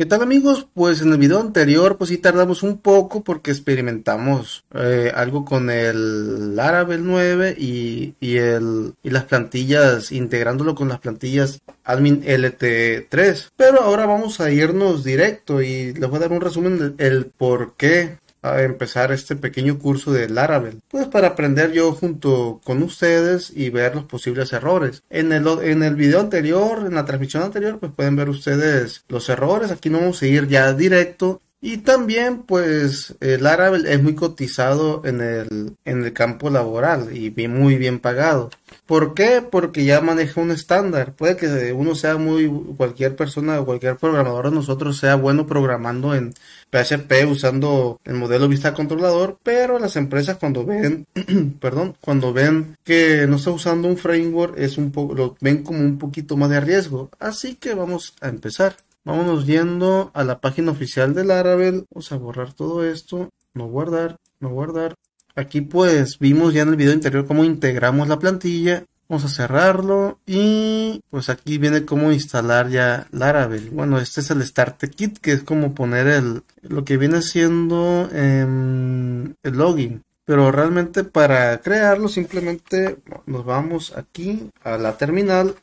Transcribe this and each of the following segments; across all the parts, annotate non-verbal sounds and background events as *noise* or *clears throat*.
¿Qué tal amigos? Pues en el video anterior pues sí tardamos un poco porque experimentamos eh, algo con el Laravel 9 y, el, las plantillas, integrándolo con las plantillas admin LT3. Pero ahora vamos a irnos directo y les voy a dar un resumen del por qué empezar este pequeño curso de Laravel, pues para aprender yo junto con ustedes y ver los posibles errores. En el, en el video anterior, en la transmisión anterior, pues pueden ver ustedes los errores. Aquí no vamos a ir ya directo y también, pues, el árabe es muy cotizado en el, en el campo laboral y muy bien pagado. ¿Por qué? Porque ya maneja un estándar. Puede que uno sea muy, cualquier persona, o cualquier programador de nosotros sea bueno programando en PHP usando el modelo vista controlador, pero las empresas cuando ven, *clears throat* perdón, cuando ven que no está usando un framework, es un poco, lo ven como un poquito más de riesgo. Así que vamos a empezar. Vámonos yendo a la página oficial de Laravel. Vamos a borrar todo esto. No guardar, no guardar. Aquí pues vimos ya en el video anterior cómo integramos la plantilla. Vamos a cerrarlo y pues aquí viene cómo instalar ya Laravel. Bueno, este es el Start Kit que es como poner el lo que viene siendo em, el login. Pero realmente para crearlo simplemente nos vamos aquí a la terminal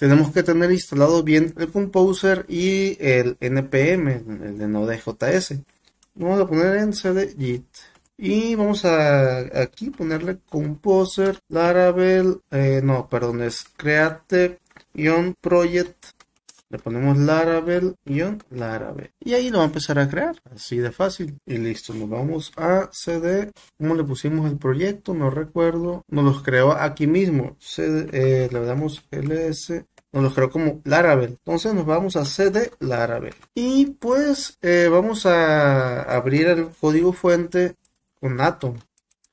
tenemos que tener instalado bien el composer y el npm, el de Node.js. Vamos a poner en CDJIT Y vamos a aquí ponerle composer, laravel, eh, no, perdón, es create-project le ponemos Laravel, Laravel. Y ahí lo va a empezar a crear. Así de fácil. Y listo. Nos vamos a CD. Como le pusimos el proyecto? No recuerdo. Nos los creó aquí mismo. CD, eh, le damos LS nos los creó como Laravel. Entonces nos vamos a CD Laravel. Y pues eh, vamos a abrir el código fuente con Atom.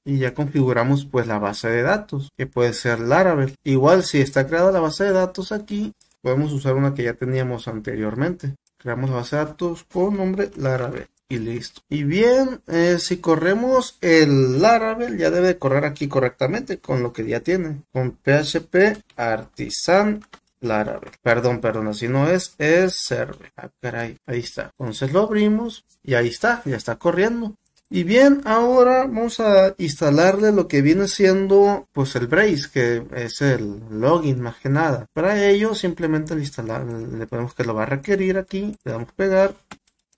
Y ya configuramos pues la base de datos, que puede ser Laravel. Igual si está creada la base de datos aquí, podemos usar una que ya teníamos anteriormente. Creamos base de datos con nombre Laravel y listo. Y bien, eh, si corremos el Laravel, ya debe correr aquí correctamente con lo que ya tiene, con PHP Artisan Laravel. Perdón, perdón, así no es, es server. Ah, caray, ahí está. Entonces lo abrimos y ahí está, ya está corriendo. Y bien, ahora vamos a instalarle lo que viene siendo pues el brace, que es el login más que nada. Para ello simplemente le, instalar, le ponemos que lo va a requerir aquí, le damos pegar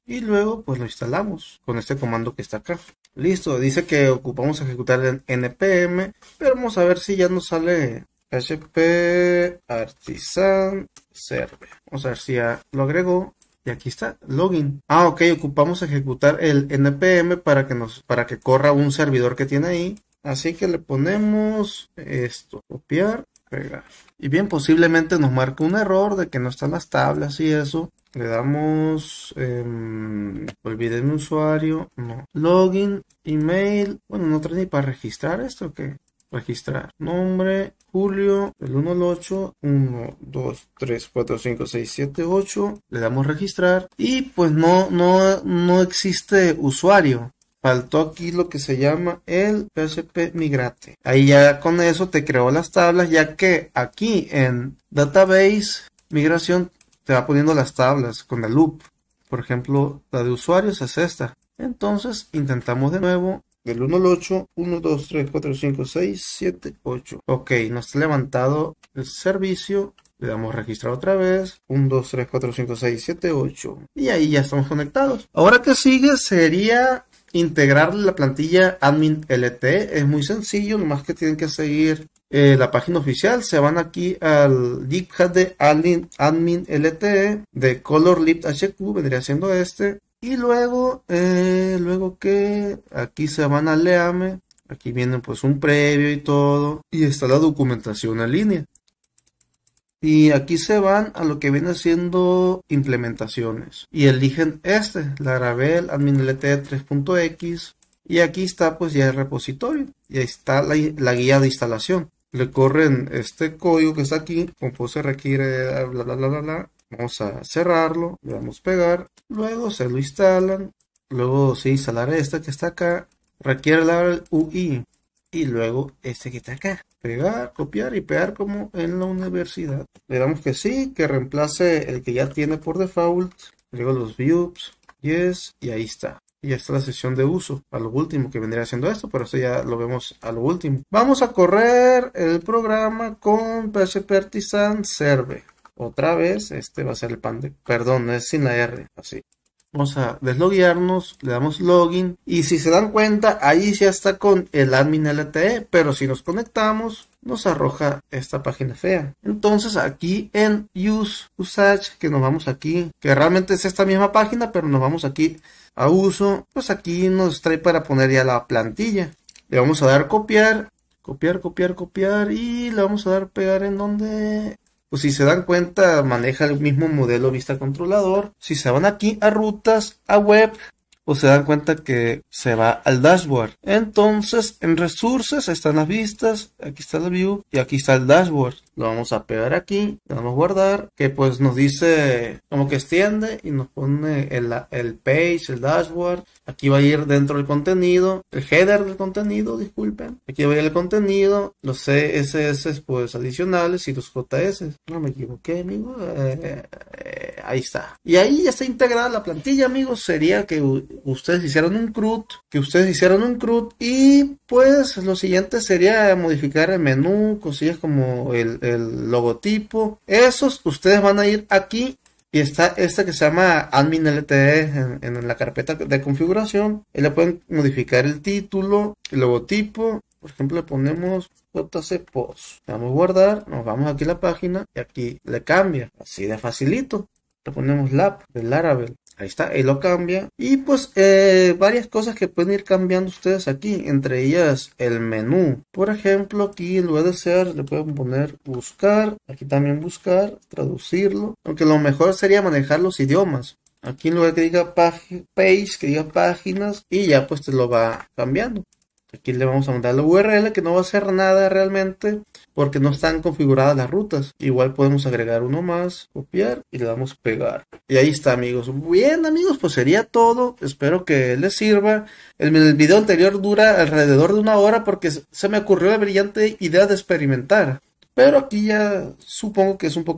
y luego pues lo instalamos con este comando que está acá. Listo, dice que ocupamos ejecutar en npm, pero vamos a ver si ya nos sale hp artisan serve Vamos a ver si ya lo agregó. Y aquí está, login. Ah, ok, ocupamos ejecutar el npm para que nos, para que corra un servidor que tiene ahí. Así que le ponemos esto, copiar, pegar. Y bien, posiblemente nos marque un error de que no están las tablas y eso. Le damos, eh, em, un usuario, no. Login, email, bueno, no trae ni para registrar esto, que registrar. Nombre, Julio, el 1 al 8, 1, 2, 3, 4, 5, 6, 7, 8. Le damos registrar y pues no, no, no existe usuario. Faltó aquí lo que se llama el PSP Migrate. Ahí ya con eso te creó las tablas, ya que aquí en Database Migración te va poniendo las tablas con el loop. Por ejemplo, la de usuarios es esta. Entonces intentamos de nuevo del 1 al 8, 1, 2, 3, 4, 5, 6, 7, 8. Ok, nos ha levantado el servicio. Le damos registrar otra vez. 1, 2, 3, 4, 5, 6, 7, 8. Y ahí ya estamos conectados. Ahora que sigue sería integrar la plantilla admin LTE, Es muy sencillo, nomás que tienen que seguir eh, la página oficial. Se van aquí al GitHub de admin, LTE de Color HQ, vendría siendo este. Y luego, eh, luego que aquí se van a Leame, aquí viene pues un previo y todo, y está la documentación en línea. Y aquí se van a lo que viene siendo implementaciones. Y eligen este, la Laravel AdminLT 3.x. E y aquí está pues ya el repositorio. Y ahí está la, la, guía de instalación. Le corren este código que está aquí, como se requiere, bla, bla, bla, bla, bla. Vamos a cerrarlo, le damos pegar, luego se lo instalan, luego se instalará esta que está acá, requiere la UI y luego este que está acá. Pegar, copiar y pegar como en la universidad. Le damos que sí, que reemplace el que ya tiene por default. Luego los views, yes, y ahí está. Y está la sesión de uso, a lo último que vendría haciendo esto, pero eso ya lo vemos a lo último. Vamos a correr el programa con PHP Artisan Server. Otra vez, este va a ser el pan de Perdón, es sin la R, así. Vamos a desloguearnos, le damos login y si se dan cuenta ahí ya está con el admin LTE, pero si nos conectamos nos arroja esta página fea. Entonces aquí en use, usage, que nos vamos aquí, que realmente es esta misma página, pero nos vamos aquí a uso, pues aquí nos trae para poner ya la plantilla. Le vamos a dar copiar, copiar, copiar, copiar y le vamos a dar pegar en donde pues si se dan cuenta, maneja el mismo modelo vista controlador. Si se van aquí a rutas, a web, o se dan cuenta que se va al dashboard. Entonces, en resources están las vistas, aquí está la view y aquí está el dashboard. Lo vamos a pegar aquí, vamos a guardar, que pues nos dice como que extiende y nos pone el, el page, el dashboard. Aquí va a ir dentro del contenido, el header del contenido, disculpen. Aquí va a ir el contenido, los CSS pues adicionales y los JS. No me equivoqué, amigo. Eh, eh, ahí está. Y ahí ya está integrada la plantilla, amigos. Sería que ustedes hicieron un CRUD, que ustedes hicieron un CRUD y pues lo siguiente sería modificar el menú, cosillas como el, logotipo. Esos ustedes van a ir aquí y está esta que se llama admin LTE en, la carpeta de configuración. Y le pueden modificar el título, el logotipo. Por ejemplo, le ponemos JC Post. Le damos guardar, nos vamos aquí a la página y aquí le cambia. Así de facilito ponemos la del Laravel. Ahí está, y lo cambia. Y pues eh, varias cosas que pueden ir cambiando ustedes aquí. Entre ellas el menú. Por ejemplo, aquí en lugar de ser le pueden poner buscar. Aquí también buscar, traducirlo. Aunque lo mejor sería manejar los idiomas. Aquí en lugar que diga page, que diga páginas. Y ya pues te lo va cambiando. Aquí le vamos a mandar la URL que no va a hacer nada realmente porque no están configuradas las rutas. Igual podemos agregar uno más, copiar y le damos pegar. Y ahí está amigos. Bien amigos, pues sería todo. Espero que les sirva. El, el video anterior dura alrededor de una hora porque se me ocurrió la brillante idea de experimentar. Pero aquí ya supongo que es un poco...